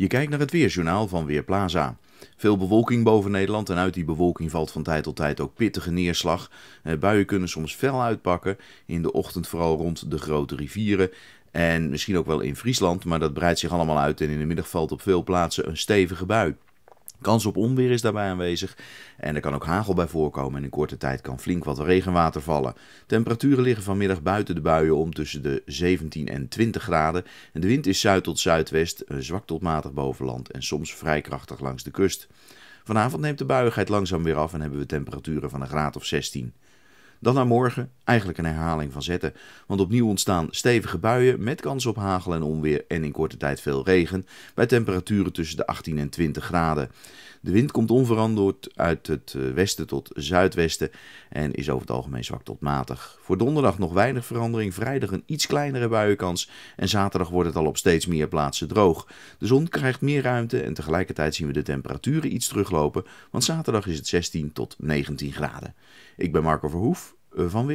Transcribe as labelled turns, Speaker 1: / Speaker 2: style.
Speaker 1: Je kijkt naar het weerjournaal van Weerplaza. Veel bewolking boven Nederland en uit die bewolking valt van tijd tot tijd ook pittige neerslag. Eh, buien kunnen soms fel uitpakken, in de ochtend vooral rond de grote rivieren. En misschien ook wel in Friesland, maar dat breidt zich allemaal uit en in de middag valt op veel plaatsen een stevige bui. Kans op onweer is daarbij aanwezig en er kan ook hagel bij voorkomen en in korte tijd kan flink wat regenwater vallen. Temperaturen liggen vanmiddag buiten de buien om tussen de 17 en 20 graden. De wind is zuid tot zuidwest, eh, zwak tot matig boven land en soms vrij krachtig langs de kust. Vanavond neemt de buiigheid langzaam weer af en hebben we temperaturen van een graad of 16. Dan naar morgen eigenlijk een herhaling van zetten. Want opnieuw ontstaan stevige buien met kans op hagel en onweer en in korte tijd veel regen. Bij temperaturen tussen de 18 en 20 graden. De wind komt onveranderd uit het eh, westen tot zuidwesten en is over het algemeen zwak tot matig. Voor donderdag nog weinig verandering, vrijdag een iets kleinere buienkans en zaterdag wordt het al op steeds meer plaatsen droog. De zon krijgt meer ruimte en tegelijkertijd zien we de temperaturen iets teruglopen, want zaterdag is het 16 tot 19 graden. Ik ben Marco Verhoef eh, van